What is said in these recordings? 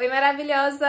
Oi, maravilhosas!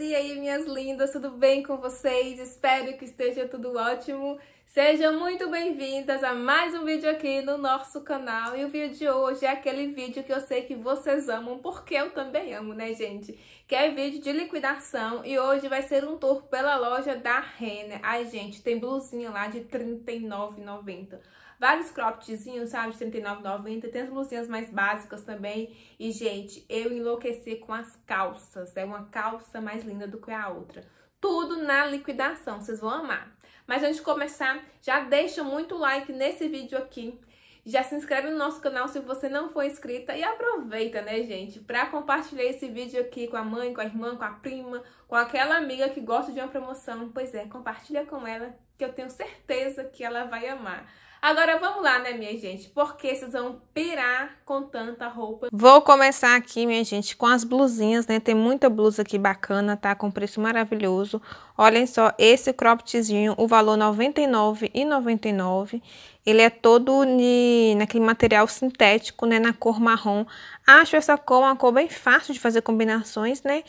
E aí, minhas lindas, tudo bem com vocês? Espero que esteja tudo ótimo. Sejam muito bem-vindas a mais um vídeo aqui no nosso canal. E o vídeo de hoje é aquele vídeo que eu sei que vocês amam, porque eu também amo, né, gente? Que é vídeo de liquidação e hoje vai ser um tour pela loja da Renner. Ai, gente, tem blusinha lá de R$39,90 vários croppedzinhos, sabe, de R$39,90. Tem as blusinhas mais básicas também. E, gente, eu enlouqueci com as calças. É uma calça mais linda do que a outra. Tudo na liquidação, vocês vão amar. Mas antes de começar, já deixa muito like nesse vídeo aqui. Já se inscreve no nosso canal se você não for inscrita e aproveita, né, gente, para compartilhar esse vídeo aqui com a mãe, com a irmã, com a prima, com aquela amiga que gosta de uma promoção. Pois é, compartilha com ela que eu tenho certeza que ela vai amar. Agora vamos lá, né, minha gente? Por que vocês vão pirar com tanta roupa? Vou começar aqui, minha gente, com as blusinhas, né? Tem muita blusa aqui bacana, tá? Com preço maravilhoso. Olhem só esse croppedzinho, o valor R$ 99,99. Ele é todo de, naquele material sintético, né? Na cor marrom. Acho essa cor uma cor bem fácil de fazer combinações, né?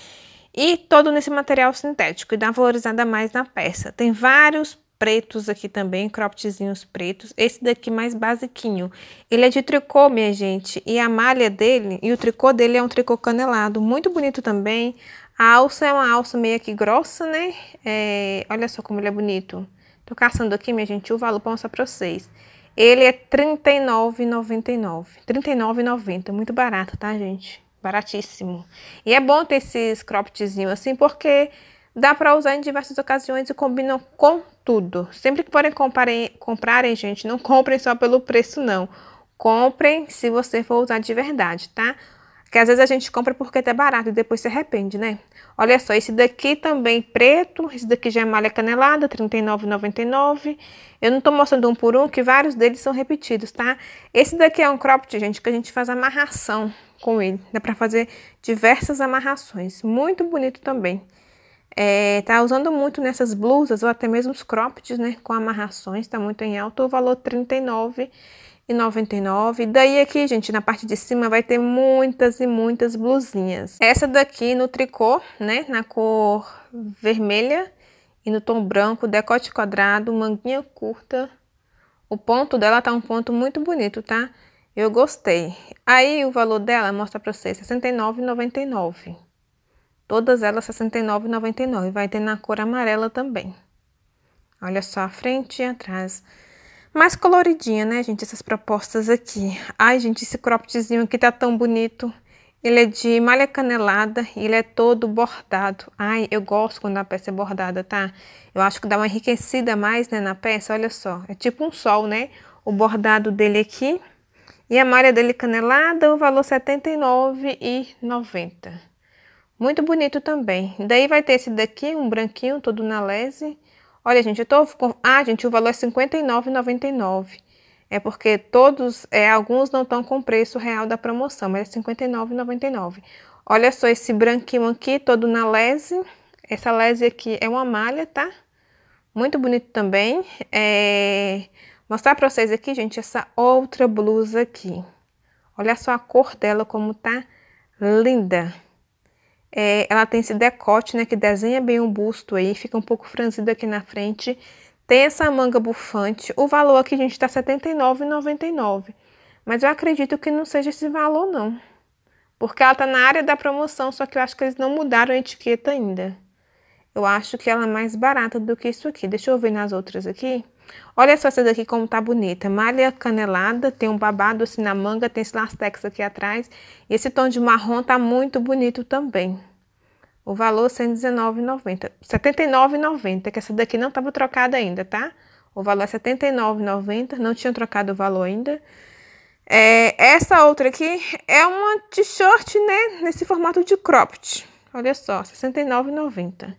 E todo nesse material sintético e dá valorizada mais na peça. Tem vários pretos aqui também, croppedzinhos pretos. Esse daqui mais basiquinho. Ele é de tricô, minha gente, e a malha dele, e o tricô dele é um tricô canelado, muito bonito também. A alça é uma alça meio que grossa, né? É, olha só como ele é bonito. Tô caçando aqui, minha gente, o valor para mostrar para vocês. Ele é R$39,99. 39,99. 39,90, muito barato, tá, gente? Baratíssimo. E é bom ter esses croppedzinhos assim, porque Dá para usar em diversas ocasiões e combinam com tudo. Sempre que forem comprarem, gente, não comprem só pelo preço, não. Comprem se você for usar de verdade, tá? Que às vezes a gente compra porque é barato e depois se arrepende, né? Olha só, esse daqui também preto, esse daqui já é malha canelada, R$39,99. Eu não tô mostrando um por um, que vários deles são repetidos, tá? Esse daqui é um cropped, gente, que a gente faz amarração com ele. Dá pra fazer diversas amarrações. Muito bonito também. É, tá usando muito nessas blusas ou até mesmo os cropped, né? Com amarrações, tá muito em alta. O valor R$39,99. Daí aqui, gente, na parte de cima vai ter muitas e muitas blusinhas. Essa daqui no tricô, né? Na cor vermelha e no tom branco, decote quadrado, manguinha curta. O ponto dela tá um ponto muito bonito, tá? Eu gostei. Aí o valor dela, mostra pra vocês, R$69,99. Todas elas R$ 69,99. Vai ter na cor amarela também. Olha só a frente e atrás. Mais coloridinha, né, gente? Essas propostas aqui. Ai, gente, esse croppedzinho aqui tá tão bonito. Ele é de malha canelada e ele é todo bordado. Ai, eu gosto quando a peça é bordada, tá? Eu acho que dá uma enriquecida mais, né, na peça. Olha só, é tipo um sol, né? O bordado dele aqui. E a malha dele canelada, o valor R$ 79,90. Muito bonito também. Daí vai ter esse daqui, um branquinho, todo na lese. Olha, gente, eu tô com... Ah, gente, o valor é R$59,99. 59,99. É porque todos, é, alguns não estão com preço real da promoção, mas é 59,99. Olha só esse branquinho aqui, todo na lese. Essa lese aqui é uma malha, tá? Muito bonito também. É... Mostrar pra vocês aqui, gente, essa outra blusa aqui. Olha só a cor dela, como tá linda. É, ela tem esse decote, né, que desenha bem o busto aí, fica um pouco franzido aqui na frente. Tem essa manga bufante. O valor aqui, gente, tá R$ 79,99. Mas eu acredito que não seja esse valor, não. Porque ela tá na área da promoção, só que eu acho que eles não mudaram a etiqueta ainda. Eu acho que ela é mais barata do que isso aqui. Deixa eu ver nas outras aqui. Olha só essa daqui como tá bonita. Malha canelada, tem um babado assim na manga, tem esse lastex aqui atrás. E esse tom de marrom tá muito bonito também. O valor R$ 119,90. R$ 79,90, que essa daqui não tava trocada ainda, tá? O valor é R$ 79,90, não tinha trocado o valor ainda. É, essa outra aqui é uma t-shirt, né? Nesse formato de cropped. Olha só, R$ 69,90.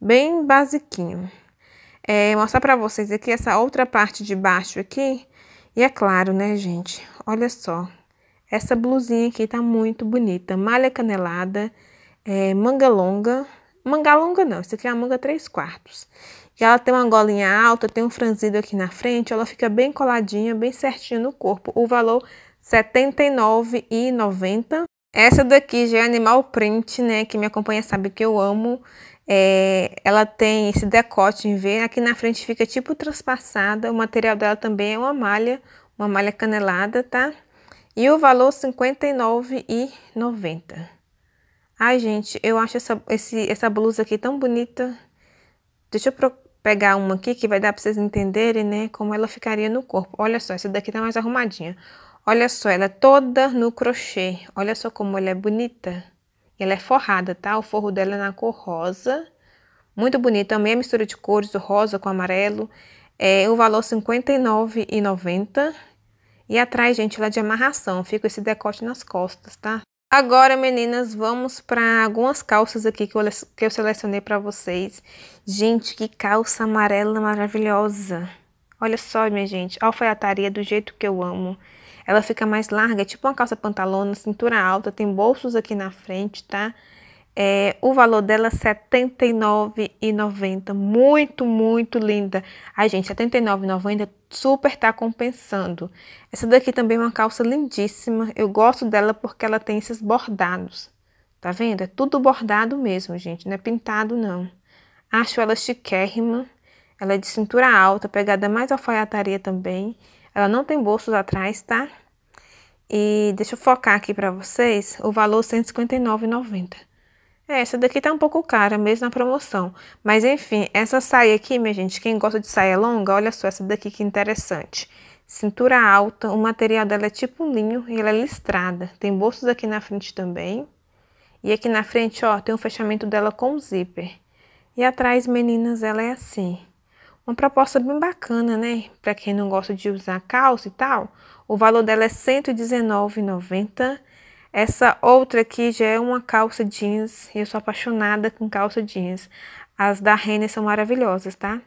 Bem basiquinho é, mostrar para vocês aqui essa outra parte de baixo aqui. E é claro, né, gente? Olha só. Essa blusinha aqui tá muito bonita. Malha canelada, é, manga longa. Manga longa não, isso aqui é a manga 3 quartos. E ela tem uma golinha alta, tem um franzido aqui na frente. Ela fica bem coladinha, bem certinha no corpo. O valor R$ 79,90. Essa daqui já é animal print, né? Que me acompanha sabe que eu amo é, ela tem esse decote em V, aqui na frente fica tipo transpassada, o material dela também é uma malha, uma malha canelada, tá? E o valor R$ 59,90. Ai, gente, eu acho essa, esse, essa blusa aqui tão bonita. Deixa eu pegar uma aqui que vai dar pra vocês entenderem, né, como ela ficaria no corpo. Olha só, essa daqui tá mais arrumadinha. Olha só, ela é toda no crochê. Olha só como ela é bonita. Ela é forrada, tá? O forro dela é na cor rosa. Muito bonito, também a mistura de cores, do rosa com amarelo. É o é valor R$ 59,90. E atrás, gente, ela é de amarração, fica esse decote nas costas, tá? Agora, meninas, vamos para algumas calças aqui que eu, que eu selecionei para vocês. Gente, que calça amarela maravilhosa. Olha só, minha gente, alfaiataria do jeito que eu amo. Ela fica mais larga, é tipo uma calça pantalona, cintura alta, tem bolsos aqui na frente, tá? É, o valor dela R$ 79,90. Muito, muito linda. Ai, gente, R$ 79,90 super tá compensando. Essa daqui também é uma calça lindíssima. Eu gosto dela porque ela tem esses bordados. Tá vendo? É tudo bordado mesmo, gente. Não é pintado, não. Acho ela chiquérrima. Ela é de cintura alta, pegada mais alfaiataria também. Ela não tem bolsos atrás, tá? E deixa eu focar aqui pra vocês o valor R$159,90. É, essa daqui tá um pouco cara, mesmo na promoção. Mas enfim, essa saia aqui, minha gente, quem gosta de saia longa, olha só essa daqui que interessante. Cintura alta, o material dela é tipo um linho e ela é listrada. Tem bolsos aqui na frente também. E aqui na frente, ó, tem o um fechamento dela com zíper. E atrás, meninas, ela é assim. Uma proposta bem bacana, né? Para quem não gosta de usar calça e tal, o valor dela é R$ 119,90. Essa outra aqui já é uma calça jeans, e eu sou apaixonada com calça jeans. As da Renner são maravilhosas, tá?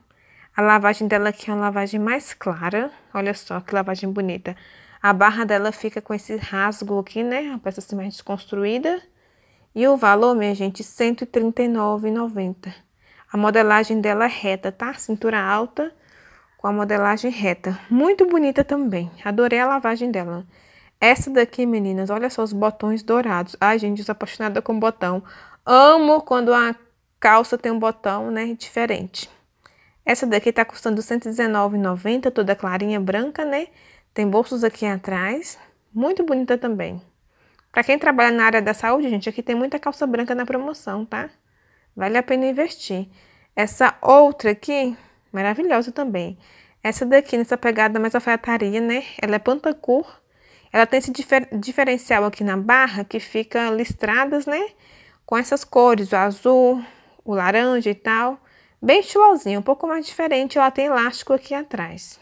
A lavagem dela aqui é uma lavagem mais clara. Olha só que lavagem bonita. A barra dela fica com esse rasgo aqui, né? A peça assim mais desconstruída. E o valor, minha gente, R$ 139,90. A modelagem dela é reta, tá? Cintura alta com a modelagem reta. Muito bonita também. Adorei a lavagem dela. Essa daqui, meninas, olha só os botões dourados. Ai, gente, sou apaixonada com botão. Amo quando a calça tem um botão, né, diferente. Essa daqui tá custando R$119,90, toda clarinha branca, né? Tem bolsos aqui atrás. Muito bonita também. Para quem trabalha na área da saúde, gente, aqui tem muita calça branca na promoção, tá? Vale a pena investir. Essa outra aqui, maravilhosa também. Essa daqui, nessa pegada mais alfaiataria, né? Ela é pantacur. Ela tem esse difer diferencial aqui na barra, que fica listradas, né? Com essas cores, o azul, o laranja e tal. Bem estilosinho, um pouco mais diferente. Ela tem elástico aqui atrás.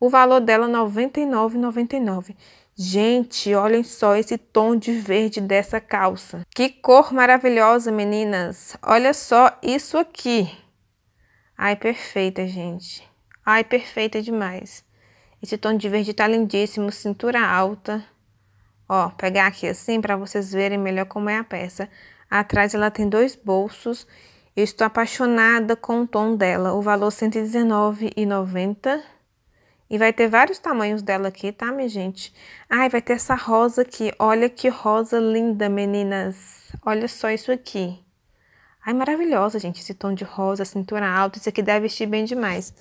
O valor dela, é R$ 99,99. Gente, olhem só esse tom de verde dessa calça. Que cor maravilhosa, meninas. Olha só isso aqui. Ai, perfeita, gente. Ai, perfeita demais. Esse tom de verde tá lindíssimo, cintura alta. Ó, pegar aqui assim para vocês verem melhor como é a peça. Atrás ela tem dois bolsos. Eu estou apaixonada com o tom dela. O valor R$ 119,90. E vai ter vários tamanhos dela aqui, tá, minha gente? Ai, vai ter essa rosa aqui. Olha que rosa linda, meninas. Olha só isso aqui. Ai, maravilhosa, gente, esse tom de rosa, cintura alta. Isso aqui deve vestir bem demais.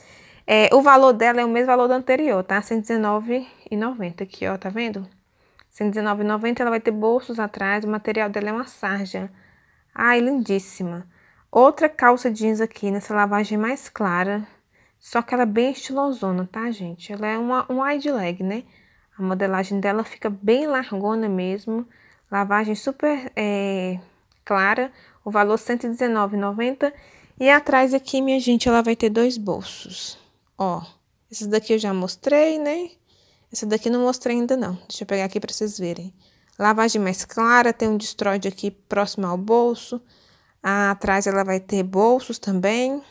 É, o valor dela é o mesmo valor do anterior, tá? R$119,90 aqui, ó, tá vendo? R$119,90, ela vai ter bolsos atrás, o material dela é uma sarja. Ai, lindíssima. Outra calça jeans aqui, nessa lavagem mais clara. Só que ela é bem estilosona, tá, gente? Ela é uma um wide leg, né? A modelagem dela fica bem largona mesmo. Lavagem super é, clara. O valor R$ 119,90. E atrás aqui, minha gente, ela vai ter dois bolsos. Ó, esses daqui eu já mostrei, né? Esse daqui não mostrei ainda não. Deixa eu pegar aqui para vocês verem. Lavagem mais clara, tem um destroide aqui próximo ao bolso. Ah, atrás ela vai ter bolsos também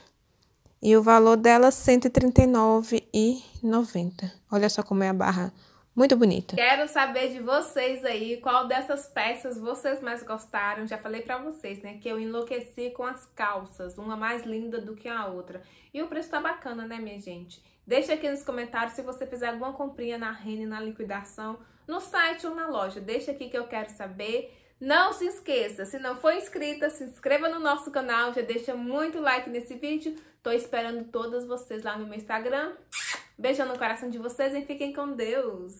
e o valor dela e 139,90. Olha só como é a barra. Muito bonita. Quero saber de vocês aí, qual dessas peças vocês mais gostaram. Já falei pra vocês, né, que eu enlouqueci com as calças, uma mais linda do que a outra. E o preço tá bacana, né, minha gente? Deixa aqui nos comentários se você fizer alguma comprinha na Rene, na liquidação, no site ou na loja. Deixa aqui que eu quero saber. Não se esqueça, se não for inscrita, se inscreva no nosso canal, já deixa muito like nesse vídeo. Tô esperando todas vocês lá no meu Instagram. Beijão no coração de vocês e fiquem com Deus!